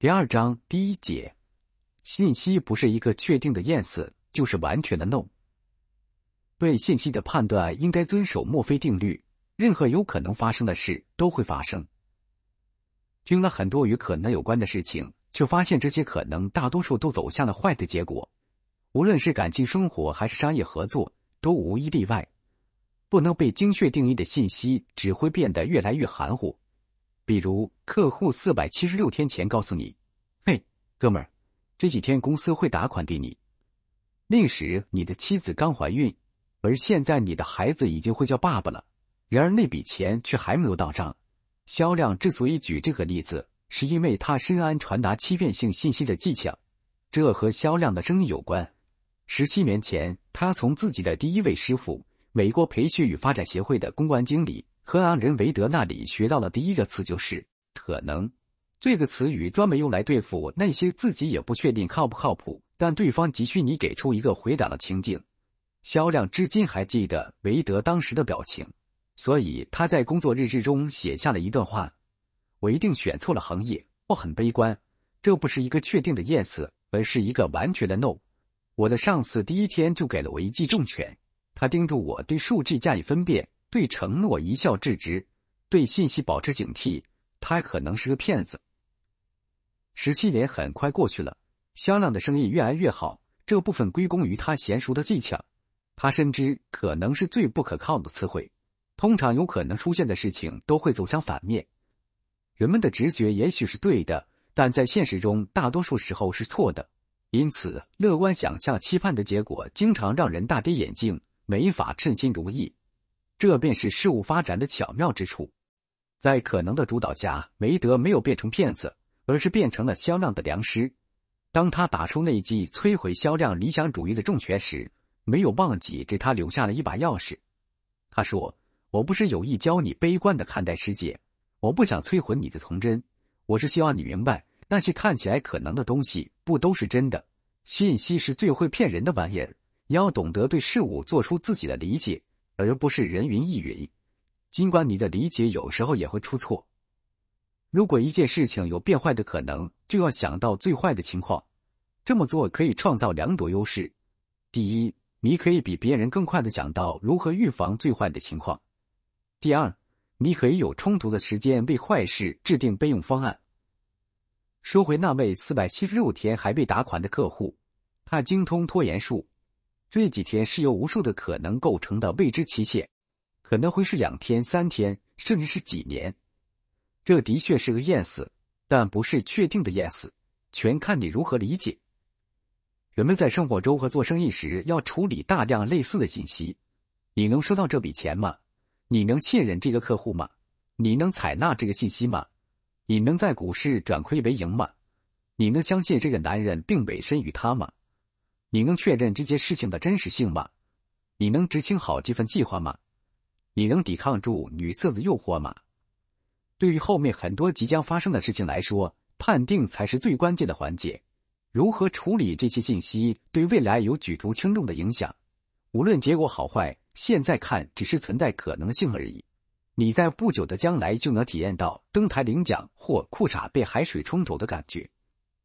第二章第一节，信息不是一个确定的 yes，就是完全的 no。对信息的判断应该遵守墨菲定律：任何有可能发生的事都会发生。听了很多与可能有关的事情，却发现这些可能大多数都走向了坏的结果。无论是感情生活还是商业合作，都无一例外。不能被精确定义的信息，只会变得越来越含糊。比如，客户四百七十六天前告诉你：“嘿，哥们儿，这几天公司会打款给你。”那时，你的妻子刚怀孕，而现在你的孩子已经会叫爸爸了。然而，那笔钱却还没有到账。肖亮之所以举这个例子，是因为他深谙传达欺骗性信息的技巧，这和肖亮的生意有关。十七年前，他从自己的第一位师傅——美国培训与发展协会的公关经理。和昂人维德那里学到了第一个词就是“可能”这个词语，专门用来对付那些自己也不确定靠不靠谱，但对方急需你给出一个回答的情境。肖亮至今还记得维德当时的表情，所以他在工作日志中写下了一段话：“我一定选错了行业，我很悲观，这不是一个确定的 yes，而是一个完全的 no。”我的上司第一天就给了我一记重拳，他叮嘱我对数据加以分辨。对承诺一笑置之，对信息保持警惕，他可能是个骗子。十七年很快过去了，肖亮的生意越来越好，这部分归功于他娴熟的技巧。他深知可能是最不可靠的词汇，通常有可能出现的事情都会走向反面。人们的直觉也许是对的，但在现实中大多数时候是错的。因此，乐观想象、期盼的结果，经常让人大跌眼镜，没法称心如意。这便是事物发展的巧妙之处，在可能的主导下，梅德没有变成骗子，而是变成了销量的良师。当他打出那记摧毁销量理想主义的重拳时，没有忘记给他留下了一把钥匙。他说：“我不是有意教你悲观的看待世界，我不想摧毁你的童真，我是希望你明白，那些看起来可能的东西不都是真的。信息是最会骗人的玩意儿，你要懂得对事物做出自己的理解。”而不是人云亦云，尽管你的理解有时候也会出错。如果一件事情有变坏的可能，就要想到最坏的情况。这么做可以创造两朵优势：第一，你可以比别人更快的想到如何预防最坏的情况；第二，你可以有充足的时间为坏事制定备用方案。说回那位四百七十六天还被打款的客户，他精通拖延术。这几天是由无数的可能构成的未知期限，可能会是两天、三天，甚至是几年。这的确是个 yes，但不是确定的 yes，全看你如何理解。人们在生活中和做生意时要处理大量类似的信息。你能收到这笔钱吗？你能信任这个客户吗？你能采纳这个信息吗？你能在股市转亏为盈吗？你能相信这个男人并委身于他吗？你能确认这些事情的真实性吗？你能执行好这份计划吗？你能抵抗住女色的诱惑吗？对于后面很多即将发生的事情来说，判定才是最关键的环节。如何处理这些信息，对未来有举足轻重的影响。无论结果好坏，现在看只是存在可能性而已。你在不久的将来就能体验到登台领奖或裤衩被海水冲走的感觉。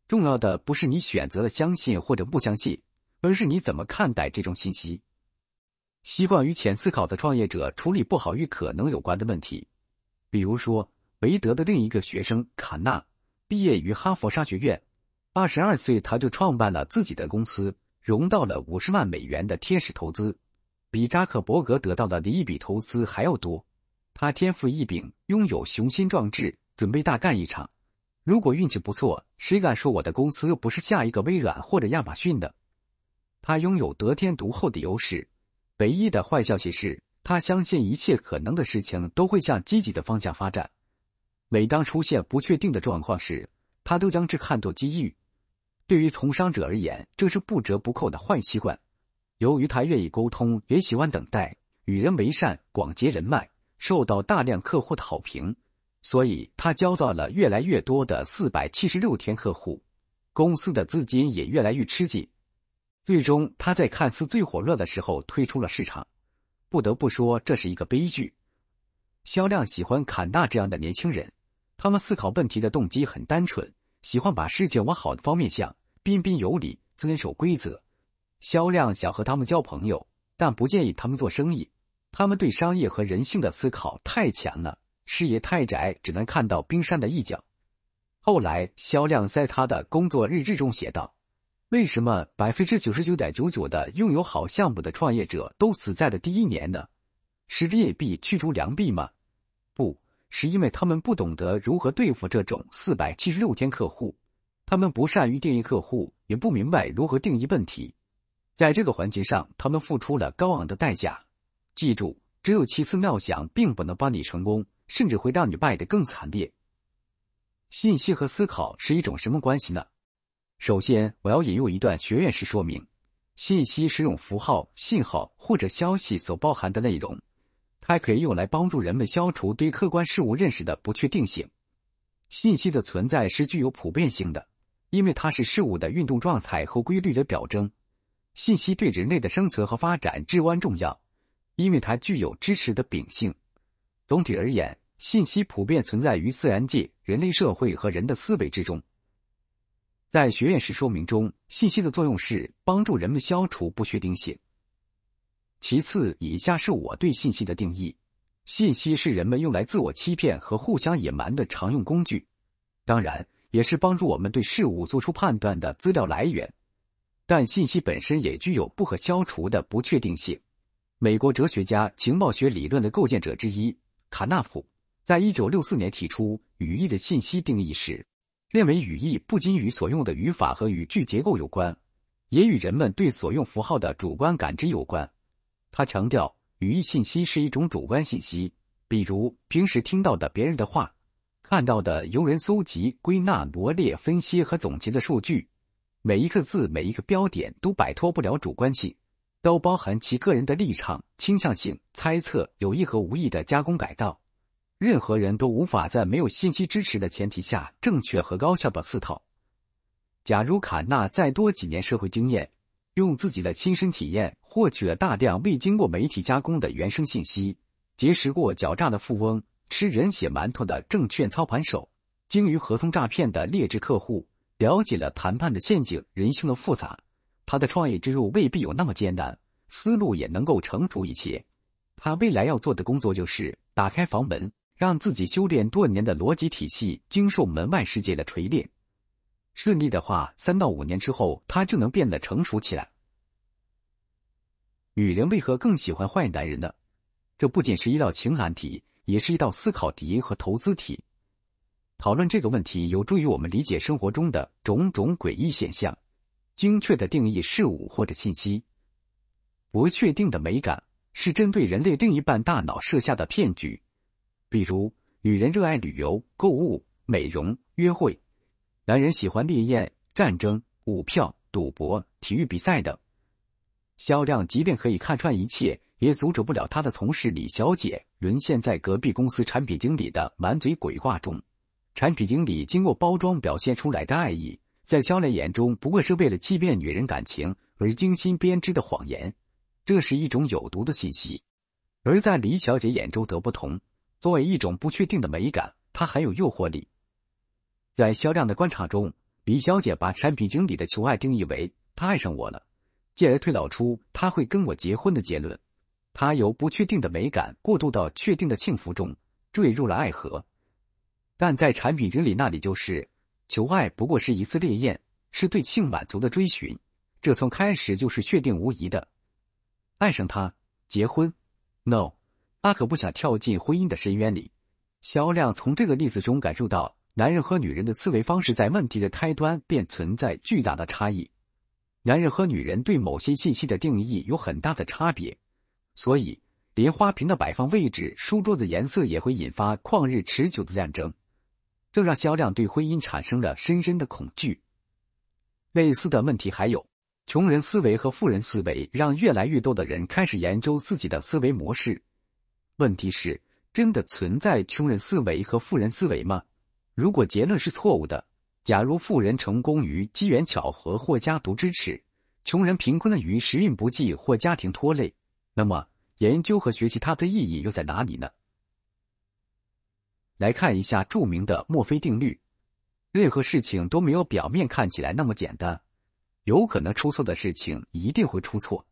重要的不是你选择了相信或者不相信。而是你怎么看待这种信息？习惯于浅思考的创业者处理不好与可能有关的问题，比如说，韦德的另一个学生卡纳毕业于哈佛商学院，二十二岁他就创办了自己的公司，融到了五十万美元的天使投资，比扎克伯格得到的第一笔投资还要多。他天赋异禀，拥有雄心壮志，准备大干一场。如果运气不错，谁敢说我的公司又不是下一个微软或者亚马逊的？他拥有得天独厚的优势，唯一的坏消息是他相信一切可能的事情都会向积极的方向发展。每当出现不确定的状况时，他都将之看作机遇。对于从商者而言，这是不折不扣的坏习惯。由于他愿意沟通，也喜欢等待，与人为善，广结人脉，受到大量客户的好评，所以他交到了越来越多的四百七十六天客户，公司的资金也越来越吃紧。最终，他在看似最火热的时候退出了市场。不得不说，这是一个悲剧。销量喜欢坎纳这样的年轻人，他们思考问题的动机很单纯，喜欢把事情往好的方面想，彬彬有礼，遵守规则。销量想和他们交朋友，但不建议他们做生意。他们对商业和人性的思考太强了，视野太窄，只能看到冰山的一角。后来，销量在他的工作日志中写道。为什么百分之九十九点九九的拥有好项目的创业者都死在了第一年呢？是劣币驱逐良币吗？不是，因为他们不懂得如何对付这种四百七十六天客户，他们不善于定义客户，也不明白如何定义问题。在这个环节上，他们付出了高昂的代价。记住，只有奇思妙想并不能帮你成功，甚至会让你败得更惨烈。信息和思考是一种什么关系呢？首先，我要引用一段学院式说明：信息是用符号、信号或者消息所包含的内容，它可以用来帮助人们消除对客观事物认识的不确定性。信息的存在是具有普遍性的，因为它是事物的运动状态和规律的表征。信息对人类的生存和发展至关重要，因为它具有知识的秉性。总体而言，信息普遍存在于自然界、人类社会和人的思维之中。在学院式说明中，信息的作用是帮助人们消除不确定性。其次，以下是我对信息的定义：信息是人们用来自我欺骗和互相隐瞒的常用工具，当然也是帮助我们对事物做出判断的资料来源。但信息本身也具有不可消除的不确定性。美国哲学家、情报学理论的构建者之一卡纳普，在一九六四年提出语义的信息定义时，认为语义不仅与所用的语法和语句结构有关，也与人们对所用符号的主观感知有关。他强调，语义信息是一种主观信息，比如平时听到的别人的话，看到的由人搜集、归纳、罗列、分析和总结的数据，每一个字、每一个标点都摆脱不了主观性，都包含其个人的立场、倾向性、猜测、有意和无意的加工改造。任何人都无法在没有信息支持的前提下正确和高效的思考。假如卡纳再多几年社会经验，用自己的亲身体验获取了大量未经过媒体加工的原生信息，结识过狡诈的富翁、吃人血馒头的证券操盘手、精于合同诈骗的劣质客户，了解了谈判的陷阱、人性的复杂，他的创业之路未必有那么艰难，思路也能够成熟一些。他未来要做的工作就是打开房门。让自己修炼多年的逻辑体系经受门外世界的锤炼，顺利的话，三到五年之后，他就能变得成熟起来。女人为何更喜欢坏男人呢？这不仅是一道情感题，也是一道思考题和投资题。讨论这个问题有助于我们理解生活中的种种诡异现象，精确地定义事物或者信息。不确定的美感是针对人类另一半大脑设下的骗局。比如，女人热爱旅游、购物、美容、约会；男人喜欢烈焰、战争、股票、赌博、体育比赛等。肖亮即便可以看穿一切，也阻止不了他的同事李小姐沦陷在隔壁公司产品经理的满嘴鬼话中。产品经理经过包装表现出来的爱意，在肖亮眼中不过是为了欺骗女人感情而精心编织的谎言，这是一种有毒的信息；而在李小姐眼中则不同。作为一种不确定的美感，它很有诱惑力。在肖亮的观察中，李小姐把产品经理的求爱定义为“他爱上我了”，进而推导出他会跟我结婚的结论。他由不确定的美感过渡到确定的幸福中，坠入了爱河。但在产品经理那里，就是求爱不过是一次烈焰，是对性满足的追寻。这从开始就是确定无疑的：爱上他，结婚，no。他可不想跳进婚姻的深渊里。肖亮从这个例子中感受到，男人和女人的思维方式在问题的开端便存在巨大的差异。男人和女人对某些信息的定义有很大的差别，所以连花瓶的摆放位置、书桌的颜色也会引发旷日持久的战争。这让肖亮对婚姻产生了深深的恐惧。类似的问题还有，穷人思维和富人思维，让越来越多的人开始研究自己的思维模式。问题是：真的存在穷人思维和富人思维吗？如果结论是错误的，假如富人成功于机缘巧合或家族支持，穷人贫困的于时运不济或家庭拖累，那么研究和学习它的意义又在哪里呢？来看一下著名的墨菲定律：任何事情都没有表面看起来那么简单，有可能出错的事情一定会出错。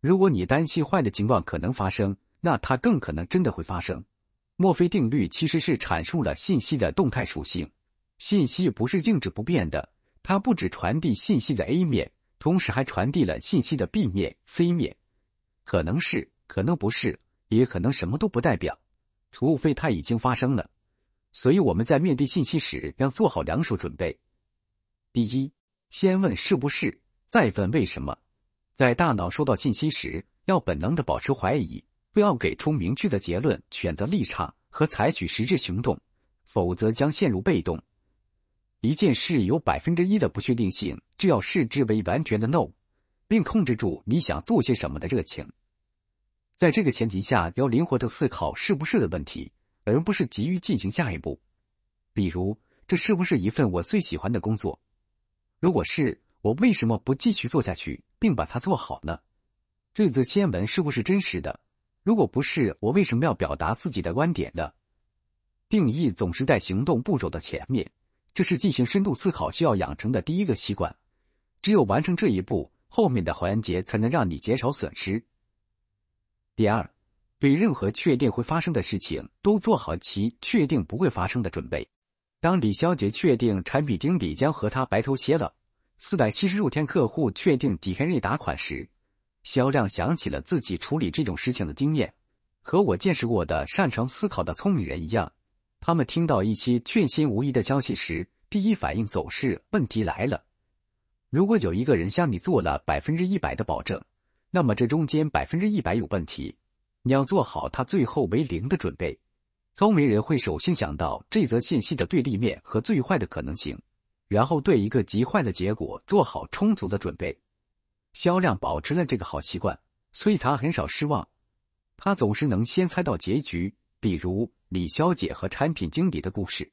如果你担心坏的情况可能发生，那它更可能真的会发生。墨菲定律其实是阐述了信息的动态属性，信息不是静止不变的，它不只传递信息的 A 面，同时还传递了信息的 B 面、C 面，可能是，可能不是，也可能什么都不代表。除非它已经发生了，所以我们在面对信息时要做好两手准备。第一，先问是不是，再问为什么。在大脑收到信息时，要本能的保持怀疑。不要给出明智的结论、选择立场和采取实质行动，否则将陷入被动。一件事有百分之一的不确定性，就要视之为完全的 no，并控制住你想做些什么的热情。在这个前提下，要灵活的思考“是不是”的问题，而不是急于进行下一步。比如，这是不是一份我最喜欢的工作？如果是，我为什么不继续做下去，并把它做好呢？这则新闻是不是真实的？如果不是我为什么要表达自己的观点呢？定义总是在行动步骤的前面，这是进行深度思考需要养成的第一个习惯。只有完成这一步，后面的环节才能让你减少损失。第二，对任何确定会发生的事情，都做好其确定不会发生的准备。当李小姐确定产品经理将和他白头偕老，四百七十六天客户确定几天内打款时。肖亮想起了自己处理这种事情的经验，和我见识过的擅长思考的聪明人一样，他们听到一些确信无疑的消息时，第一反应总是“问题来了”。如果有一个人向你做了百分之一百的保证，那么这中间百分之一百有问题，你要做好他最后为零的准备。聪明人会首先想到这则信息的对立面和最坏的可能性，然后对一个极坏的结果做好充足的准备。销量保持了这个好习惯，所以他很少失望。他总是能先猜到结局，比如李小姐和产品经理的故事。